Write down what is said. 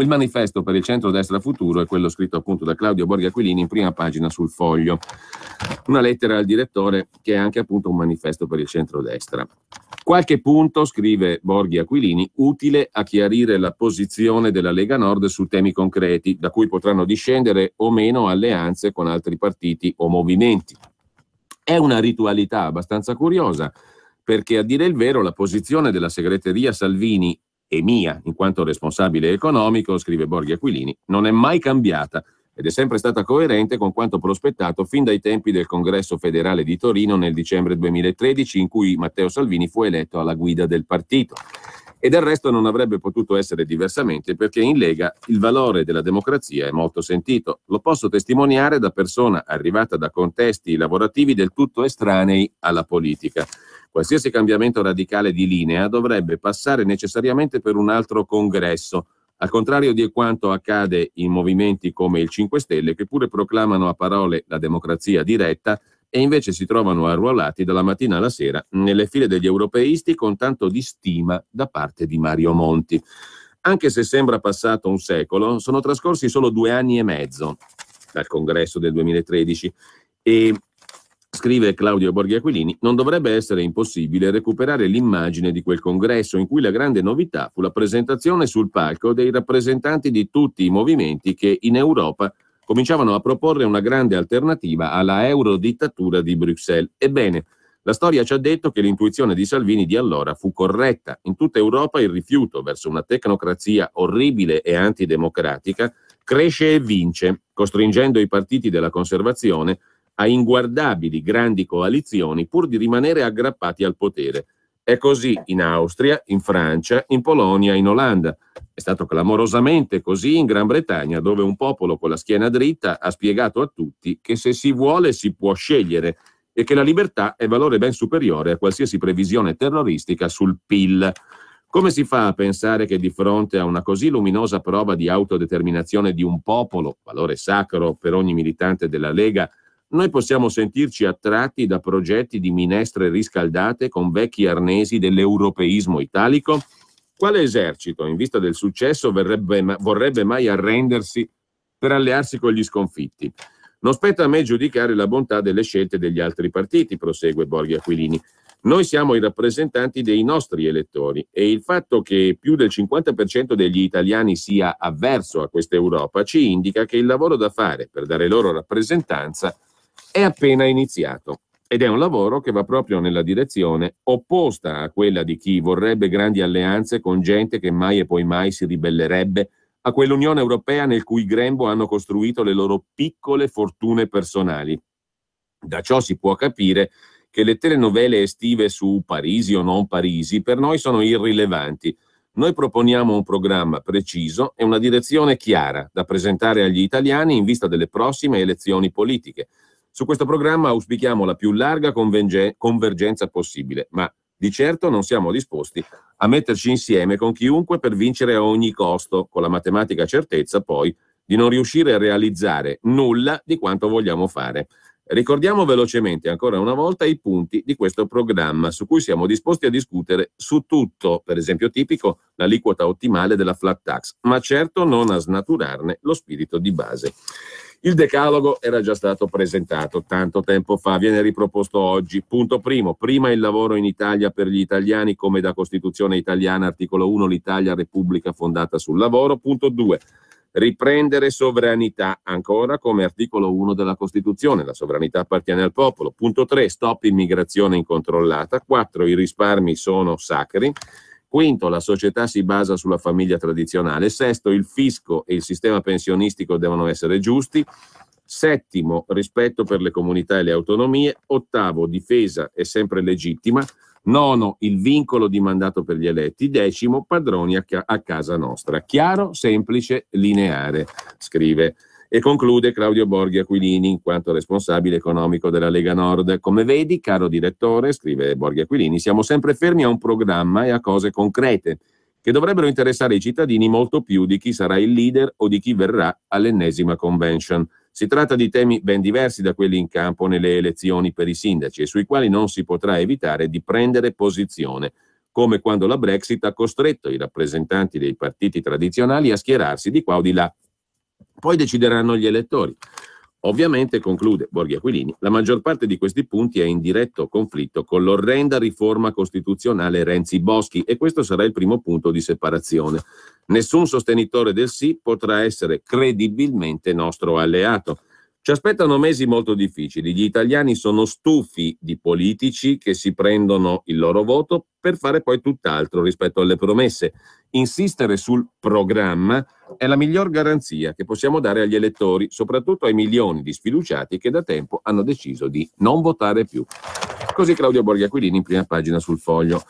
Il manifesto per il centro-destra futuro è quello scritto appunto da Claudio Borghi Aquilini in prima pagina sul foglio. Una lettera al direttore che è anche appunto un manifesto per il centro-destra. Qualche punto, scrive Borghi Aquilini, utile a chiarire la posizione della Lega Nord su temi concreti, da cui potranno discendere o meno alleanze con altri partiti o movimenti. È una ritualità abbastanza curiosa perché a dire il vero la posizione della segreteria Salvini e mia, in quanto responsabile economico, scrive Borghi Aquilini, non è mai cambiata ed è sempre stata coerente con quanto prospettato fin dai tempi del Congresso federale di Torino nel dicembre 2013 in cui Matteo Salvini fu eletto alla guida del partito. E del resto non avrebbe potuto essere diversamente perché in Lega il valore della democrazia è molto sentito. Lo posso testimoniare da persona arrivata da contesti lavorativi del tutto estranei alla politica. Qualsiasi cambiamento radicale di linea dovrebbe passare necessariamente per un altro congresso, al contrario di quanto accade in movimenti come il 5 Stelle, che pure proclamano a parole la democrazia diretta e invece si trovano arruolati dalla mattina alla sera nelle file degli europeisti con tanto di stima da parte di Mario Monti. Anche se sembra passato un secolo, sono trascorsi solo due anni e mezzo dal congresso del 2013 e Scrive Claudio Borghi Aquilini, non dovrebbe essere impossibile recuperare l'immagine di quel congresso in cui la grande novità fu la presentazione sul palco dei rappresentanti di tutti i movimenti che in Europa cominciavano a proporre una grande alternativa alla eurodittatura di Bruxelles. Ebbene, la storia ci ha detto che l'intuizione di Salvini di allora fu corretta. In tutta Europa il rifiuto verso una tecnocrazia orribile e antidemocratica cresce e vince, costringendo i partiti della conservazione a inguardabili grandi coalizioni pur di rimanere aggrappati al potere. È così in Austria, in Francia, in Polonia, in Olanda. È stato clamorosamente così in Gran Bretagna, dove un popolo con la schiena dritta ha spiegato a tutti che se si vuole si può scegliere e che la libertà è valore ben superiore a qualsiasi previsione terroristica sul PIL. Come si fa a pensare che di fronte a una così luminosa prova di autodeterminazione di un popolo, valore sacro per ogni militante della Lega, noi possiamo sentirci attratti da progetti di minestre riscaldate con vecchi arnesi dell'europeismo italico? Quale esercito, in vista del successo, verrebbe, vorrebbe mai arrendersi per allearsi con gli sconfitti? Non spetta a me giudicare la bontà delle scelte degli altri partiti, prosegue Borghi Aquilini. Noi siamo i rappresentanti dei nostri elettori e il fatto che più del 50% degli italiani sia avverso a questa Europa ci indica che il lavoro da fare per dare loro rappresentanza è appena iniziato ed è un lavoro che va proprio nella direzione opposta a quella di chi vorrebbe grandi alleanze con gente che mai e poi mai si ribellerebbe a quell'Unione Europea nel cui grembo hanno costruito le loro piccole fortune personali. Da ciò si può capire che le telenovele estive su Parisi o non Parisi per noi sono irrilevanti. Noi proponiamo un programma preciso e una direzione chiara da presentare agli italiani in vista delle prossime elezioni politiche su questo programma auspichiamo la più larga convenge- convergenza possibile, ma di certo non siamo disposti a metterci insieme con chiunque per vincere a ogni costo, con la matematica certezza poi di non riuscire a realizzare nulla di quanto vogliamo fare. Ricordiamo velocemente ancora una volta i punti di questo programma su cui siamo disposti a discutere su tutto, per esempio tipico l'aliquota ottimale della flat tax, ma certo non a snaturarne lo spirito di base. Il decalogo era già stato presentato tanto tempo fa, viene riproposto oggi. Punto primo, prima il lavoro in Italia per gli italiani come da Costituzione italiana, articolo 1, l'Italia Repubblica fondata sul lavoro. Punto 2 riprendere sovranità, ancora come articolo 1 della Costituzione, la sovranità appartiene al popolo. Punto 3, stop immigrazione incontrollata. 4, i risparmi sono sacri. Quinto, la società si basa sulla famiglia tradizionale. Sesto, il fisco e il sistema pensionistico devono essere giusti. Settimo, rispetto per le comunità e le autonomie. Ottavo, difesa è sempre legittima. Nono, il vincolo di mandato per gli eletti. Decimo, padroni a, ca- a casa nostra. Chiaro, semplice, lineare, scrive e conclude Claudio Borghi Aquilini in quanto responsabile economico della Lega Nord. Come vedi, caro direttore, scrive Borghi Aquilini, siamo sempre fermi a un programma e a cose concrete che dovrebbero interessare i cittadini molto più di chi sarà il leader o di chi verrà all'ennesima convention. Si tratta di temi ben diversi da quelli in campo nelle elezioni per i sindaci e sui quali non si potrà evitare di prendere posizione, come quando la Brexit ha costretto i rappresentanti dei partiti tradizionali a schierarsi di qua o di là poi decideranno gli elettori. Ovviamente, conclude Borghi Aquilini, la maggior parte di questi punti è in diretto conflitto con l'orrenda riforma costituzionale Renzi-Boschi e questo sarà il primo punto di separazione. Nessun sostenitore del sì potrà essere credibilmente nostro alleato. Ci aspettano mesi molto difficili. Gli italiani sono stufi di politici che si prendono il loro voto per fare poi tutt'altro rispetto alle promesse. Insistere sul programma è la miglior garanzia che possiamo dare agli elettori, soprattutto ai milioni di sfiduciati che da tempo hanno deciso di non votare più. Così Claudio Borghi Aquilini in prima pagina sul foglio.